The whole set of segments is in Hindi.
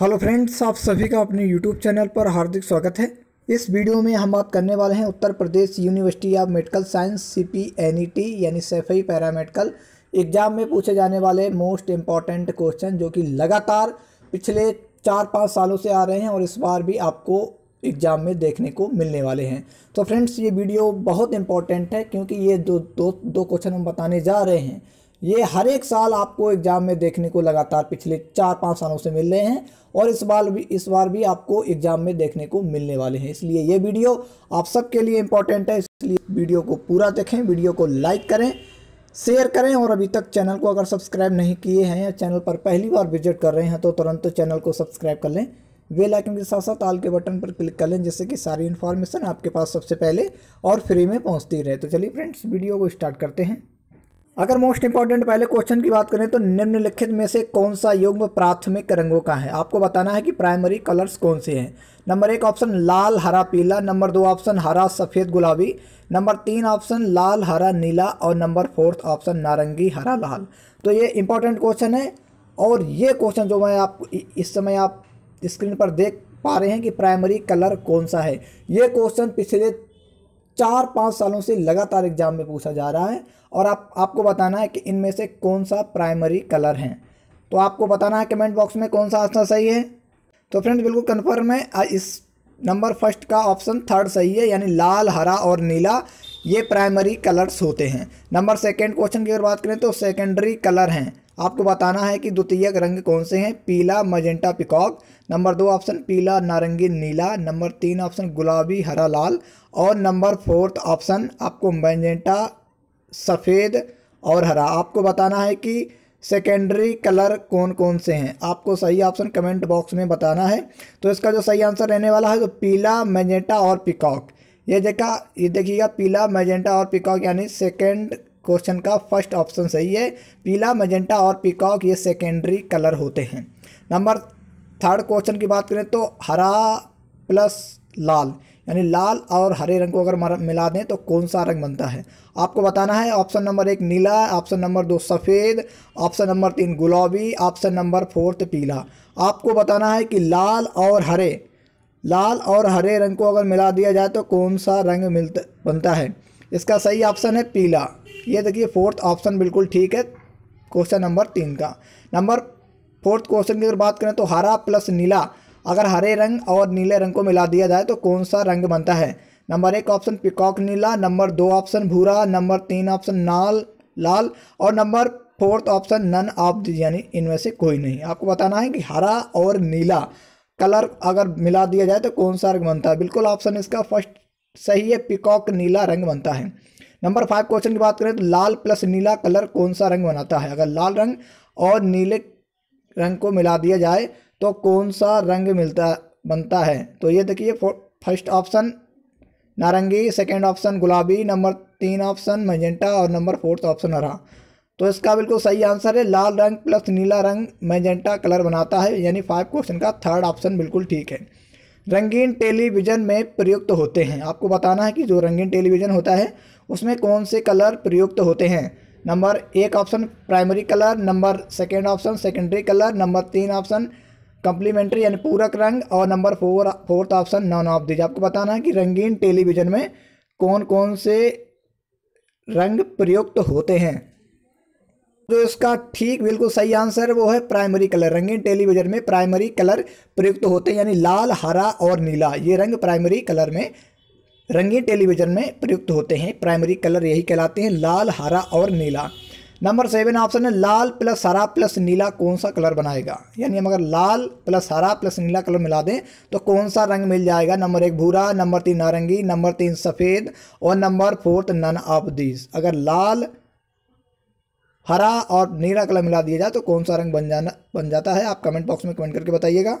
हेलो फ्रेंड्स आप सभी का अपने यूट्यूब चैनल पर हार्दिक स्वागत है इस वीडियो में हम बात करने वाले हैं Uttar Pradesh university of medical science C P N E T यानी सेफई पैरामेडिकल एग्जाम में पूछे जाने वाले मोस्ट इम्पॉर्टेंट क्वेश्चन जो कि लगातार पिछले चार पाँच सालों से आ रहे हैं और इस बार भी आपको एग्ज़ाम में देखने को मिलने वाले हैं तो फ्रेंड्स ये वीडियो बहुत इंपॉर्टेंट है क्योंकि ये दो दो क्वेश्चन हम बताने जा रहे हैं ये हर एक साल आपको एग्ज़ाम में देखने को लगातार पिछले चार पाँच सालों से मिल रहे हैं और इस बार भी इस बार भी आपको एग्ज़ाम में देखने को मिलने वाले हैं इसलिए ये वीडियो आप सबके लिए इम्पोर्टेंट है इसलिए वीडियो को पूरा देखें वीडियो को लाइक करें शेयर करें और अभी तक चैनल को अगर सब्सक्राइब नहीं किए हैं या चैनल पर पहली बार विजिट कर रहे हैं तो तुरंत चैनल को सब्सक्राइब कर लें वे लाइकन के साथ साथ आल के बटन पर क्लिक कर लें जिससे कि सारी इन्फॉर्मेशन आपके पास सबसे पहले और फ्री में पहुंचती रहे तो चलिए फ्रेंड्स वीडियो को स्टार्ट करते हैं अगर मोस्ट इंपॉर्टेंट पहले क्वेश्चन की बात करें तो निम्नलिखित में से कौन सा युग्म प्राथमिक रंगों का है आपको बताना है कि प्राइमरी कलर्स कौन से हैं नंबर एक ऑप्शन लाल हरा पीला नंबर दो ऑप्शन हरा सफ़ेद गुलाबी नंबर तीन ऑप्शन लाल हरा नीला और नंबर फोर्थ ऑप्शन नारंगी हरा लाल तो ये इंपॉर्टेंट क्वेश्चन है और ये क्वेश्चन जो मैं आप इस समय आप स्क्रीन पर देख पा रहे हैं कि प्राइमरी कलर कौन सा है ये क्वेश्चन पिछले चार पाँच सालों से लगातार एग्जाम में पूछा जा रहा है और आप आपको बताना है कि इनमें से कौन सा प्राइमरी कलर है तो आपको बताना है कमेंट बॉक्स में कौन सा आंसर सही है तो फ्रेंड्स बिल्कुल कन्फर्म है इस नंबर फर्स्ट का ऑप्शन थर्ड सही है यानी लाल हरा और नीला ये प्राइमरी कलर्स होते हैं नंबर सेकेंड क्वेश्चन की अगर बात करें तो सेकेंडरी कलर हैं आपको बताना है कि द्वितीयक रंग कौन से हैं पीला मजेंटा पिकॉक नंबर दो ऑप्शन पीला नारंगी नीला नंबर तीन ऑप्शन गुलाबी हरा लाल और नंबर फोर्थ ऑप्शन आपको मजेंटा सफ़ेद और हरा आपको बताना है कि सेकेंडरी कलर कौन कौन से हैं आपको सही ऑप्शन कमेंट बॉक्स में बताना है तो इसका जो सही आंसर रहने वाला है तो पीला मजेंटा और पिकॉक ये देखा ये देखिएगा पीला मैजेंटा और पिकॉक यानी सेकेंड क्वेश्चन का फर्स्ट ऑप्शन सही है पीला मजेंटा और पिकॉक ये सेकेंडरी कलर होते हैं नंबर थर्ड क्वेश्चन की बात करें तो हरा प्लस लाल यानी लाल और हरे रंग को अगर मिला दें तो कौन सा रंग बनता है आपको बताना है ऑप्शन नंबर एक नीला ऑप्शन नंबर दो सफ़ेद ऑप्शन नंबर तीन गुलाबी ऑप्शन नंबर फोर्थ पीला आपको बताना है कि लाल और हरे लाल और हरे रंग को अगर मिला दिया जाए तो कौन सा रंग मिलता बनता है इसका सही ऑप्शन है पीला ये देखिए फोर्थ ऑप्शन बिल्कुल ठीक है क्वेश्चन नंबर तीन का नंबर फोर्थ क्वेश्चन की अगर बात करें तो हरा प्लस नीला अगर हरे रंग और नीले रंग को मिला दिया जाए तो कौन सा रंग बनता है नंबर एक ऑप्शन पिकॉक नीला नंबर दो ऑप्शन भूरा नंबर तीन ऑप्शन नाल लाल और number fourth option none of the यानी इनमें से कोई नहीं आपको बताना है कि हरा और नीला कलर अगर मिला दिया जाए तो कौन सा रंग बनता है बिल्कुल ऑप्शन इसका फर्स्ट सही है पिकॉक नीला रंग बनता है नंबर फाइव क्वेश्चन की बात करें तो लाल प्लस नीला कलर कौन सा रंग बनाता है अगर लाल रंग और नीले रंग को मिला दिया जाए तो कौन सा रंग मिलता बनता है तो ये देखिए फर्स्ट ऑप्शन नारंगी सेकेंड ऑप्शन गुलाबी नंबर तीन ऑप्शन मैजेंटा और नंबर फोर्थ ऑप्शन हरा तो इसका बिल्कुल सही आंसर है लाल रंग प्लस नीला रंग मैजेंटा कलर बनाता है यानी फाइव क्वेश्चन का थर्ड ऑप्शन बिल्कुल ठीक है रंगीन टेलीविज़न में प्रयुक्त होते हैं आपको बताना है कि जो रंगीन टेलीविज़न होता है उसमें कौन से कलर प्रयुक्त होते हैं नंबर एक option primary colour number second option secondary colour number तीन ऑप्शन कंप्लीमेंट्री यानी पूरक रंग और number four fourth option none of these आपको बताना है कि रंगीन टेलीविज़न में कौन कौन से रंग प्रयुक्त होते हैं जो तो इसका ठीक बिल्कुल सही आंसर वो है प्राइमरी कलर रंगीन टेलीविज़न में प्राइमरी कलर प्रयुक्त होते हैं यानी लाल हरा और नीला ये रंग प्राइमरी कलर में रंगीन टेलीविज़न में प्रयुक्त होते हैं प्राइमरी कलर यही कहलाते हैं लाल हरा और नीला नंबर सेवन ऑप्शन है लाल प्लस हरा प्लस नीला कौन सा कलर बनाएगा यानी हम अगर लाल प्लस हरा प्लस नीला कलर मिला दें तो कौन सा रंग मिल जाएगा नंबर एक भूरा नंबर तीन नारंगी नंबर तीन सफ़ेद और number fourth none of these अगर लाल हरा और नीला कलर मिला दिया जाए तो कौन सा रंग बन जाना बन जाता है आप कमेंट बॉक्स में कमेंट करके बताइएगा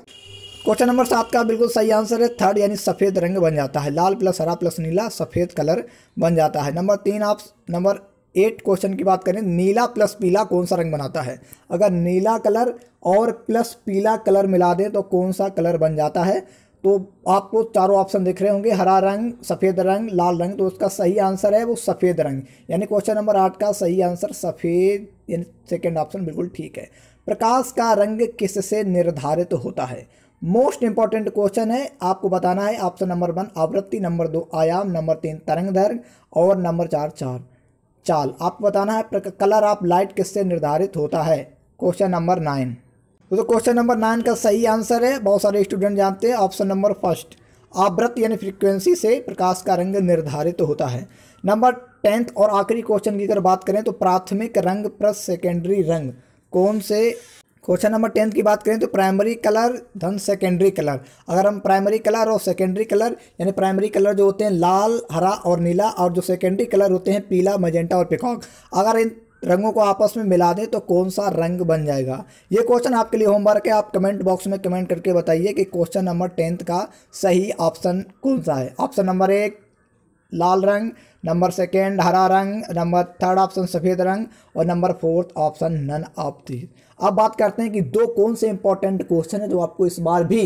क्वेश्चन नंबर सात का बिल्कुल सही आंसर है थर्ड यानी सफ़ेद रंग बन जाता है लाल प्लस हरा प्लस नीला सफ़ेद कलर बन जाता है नंबर तीन आप नंबर एट क्वेश्चन की बात करें नीला प्लस पीला कौन सा रंग बनाता है अगर नीला कलर और प्लस पीला कलर मिला दें तो कौन सा कलर बन जाता है तो आपको चारों ऑप्शन दिख रहे होंगे हरा रंग सफ़ेद रंग लाल रंग तो उसका सही आंसर है वो सफ़ेद रंग यानी क्वेश्चन नंबर आठ का सही आंसर सफ़ेद यानी सेकेंड ऑप्शन बिल्कुल ठीक है प्रकाश का रंग किससे निर्धारित होता है मोस्ट इंपॉर्टेंट क्वेश्चन है आपको बताना है ऑप्शन नंबर वन आवृत्ति नंबर दो आयाम नंबर तीन तरंग दर्ग और नंबर चार चार चाल आपको बताना है कलर ऑफ लाइट किससे निर्धारित होता है क्वेश्चन नंबर नाइन तो क्वेश्चन नंबर नाइन का सही आंसर है बहुत सारे स्टूडेंट जानते हैं ऑप्शन नंबर फर्स्ट आवृत्ति यानी फ्रिक्वेंसी से प्रकाश का रंग निर्धारित होता है नंबर टेंथ और आखिरी क्वेश्चन की अगर बात करें तो प्राथमिक रंग प्लस सेकेंडरी रंग कौन से क्वेश्चन नंबर टेंथ की बात करें तो प्राइमरी कलर धन सेकेंडरी कलर अगर हम प्राइमरी कलर और सेकेंडरी कलर यानी प्राइमरी कलर जो होते हैं लाल हरा और नीला और जो सेकेंडरी कलर होते हैं पीला मजेंटा और पिकॉक अगर इन रंगों को आपस में मिला दें तो कौन सा रंग बन जाएगा ये क्वेश्चन आपके लिए होमवर्क है आप कमेंट बॉक्स में कमेंट करके बताइए कि क्वेश्चन नंबर टेंथ का सही ऑप्शन कौन सा है ऑप्शन नंबर एक लाल रंग नंबर सेकेंड हरा रंग नंबर थर्ड ऑप्शन सफ़ेद रंग और number fourth option none of the अब बात करते हैं कि दो कौन से इंपॉर्टेंट क्वेश्चन हैं जो आपको इस बार भी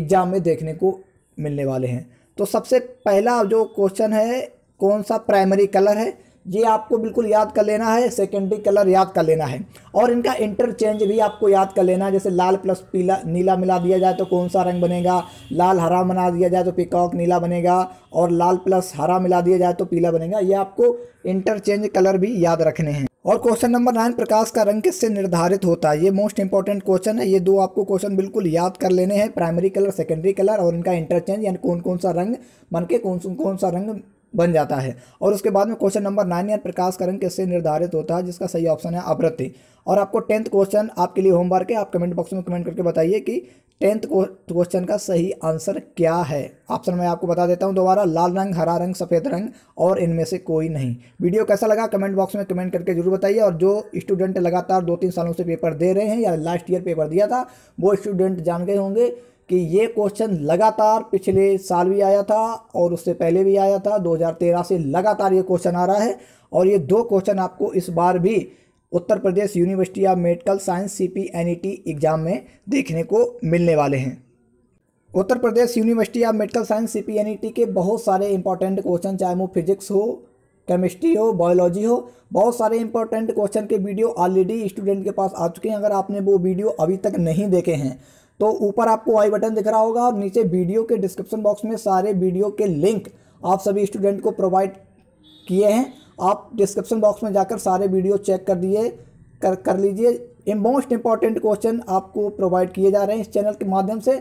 एग्जाम में देखने को मिलने वाले हैं तो सबसे पहला जो क्वेश्चन है कौन सा प्राइमरी कलर है ये आपको बिल्कुल याद कर लेना है सेकेंडरी कलर याद कर लेना है और इनका इंटरचेंज भी आपको याद कर लेना है जैसे लाल प्लस पीला नीला मिला दिया जाए तो कौन सा रंग बनेगा लाल हरा बना दिया जाए तो पिकॉक नीला बनेगा और लाल प्लस हरा मिला दिया जाए तो पीला बनेगा ये आपको इंटरचेंज कलर भी याद रखने हैं और क्वेश्चन नंबर नाइन प्रकाश का रंग किससे निर्धारित होता है ये मोस्ट इंपॉर्टेंट क्वेश्चन है ये दो आपको क्वेश्चन बिल्कुल याद कर लेने हैं प्राइमरी कलर सेकेंडरी कलर और इनका इंटरचेंज यानी कौन कौन सा रंग बन के कौन कौन सा रंग बन जाता है और उसके बाद में क्वेश्चन नंबर नाइन यार प्रकाश का रंग किससे निर्धारित होता है जिसका सही ऑप्शन है अप्रति और आपको टेंथ क्वेश्चन आपके लिए होमवर्क है आप कमेंट बॉक्स में कमेंट करके बताइए कि टेंथ क्वेश्चन का सही आंसर क्या है ऑप्शन मैं आपको बता देता हूँ दोबारा लाल रंग हरा रंग सफ़ेद रंग और इनमें से कोई नहीं वीडियो कैसा लगा कमेंट बॉक्स में कमेंट करके जरूर बताइए और जो स्टूडेंट लगातार दो तीन सालों से पेपर दे रहे हैं या लास्ट ईयर पेपर दिया था वो स्टूडेंट जान गए होंगे कि ये क्वेश्चन लगातार पिछले साल भी आया था और उससे पहले भी आया था 2013 से लगातार ये क्वेश्चन आ रहा है और ये दो क्वेश्चन आपको इस बार भी Uttar Pradesh university of medical science C P N E T exam में देखने को मिलने वाले हैं Uttar Pradesh university of medical science C P N E T के बहुत सारे इंपॉर्टेंट क्वेश्चन चाहे वो फिजिक्स हो केमिस्ट्री हो बायोलॉजी हो बहुत सारे इंपॉर्टेंट क्वेश्चन के वीडियो ऑलरेडी स्टूडेंट के पास आ चुके हैं अगर आपने वो वीडियो अभी तक नहीं देखे हैं तो ऊपर आपको आई बटन दिख रहा होगा और नीचे वीडियो के डिस्क्रिप्शन बॉक्स में सारे वीडियो के लिंक आप सभी स्टूडेंट को प्रोवाइड किए हैं आप डिस्क्रिप्शन बॉक्स में जाकर सारे वीडियो चेक कर दिए कर कर लीजिए मोस्ट इंपॉर्टेंट क्वेश्चन आपको प्रोवाइड किए जा रहे हैं इस चैनल के माध्यम से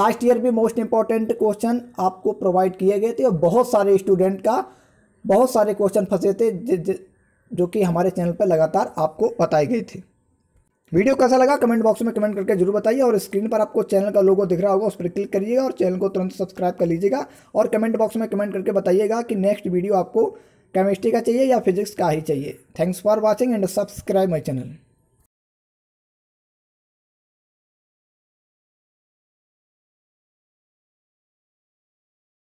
लास्ट ईयर भी मोस्ट इंपॉर्टेंट क्वेश्चन आपको प्रोवाइड किए गए थे और बहुत सारे स्टूडेंट का बहुत सारे क्वेश्चन फंसे थे जो कि हमारे चैनल पर लगातार आपको बताए गए थे वीडियो कैसा लगा कमेंट बॉक्स में कमेंट करके जरूर बताइए और स्क्रीन पर आपको चैनल का लोगो दिख रहा होगा उस पर क्लिक करिएगा और चैनल को तुरंत सब्सक्राइब कर लीजिएगा और कमेंट बॉक्स में कमेंट करके बताइएगा कि नेक्स्ट वीडियो आपको केमिस्ट्री का चाहिए या फिजिक्स का ही चाहिए thanks for watching and subscribe my channel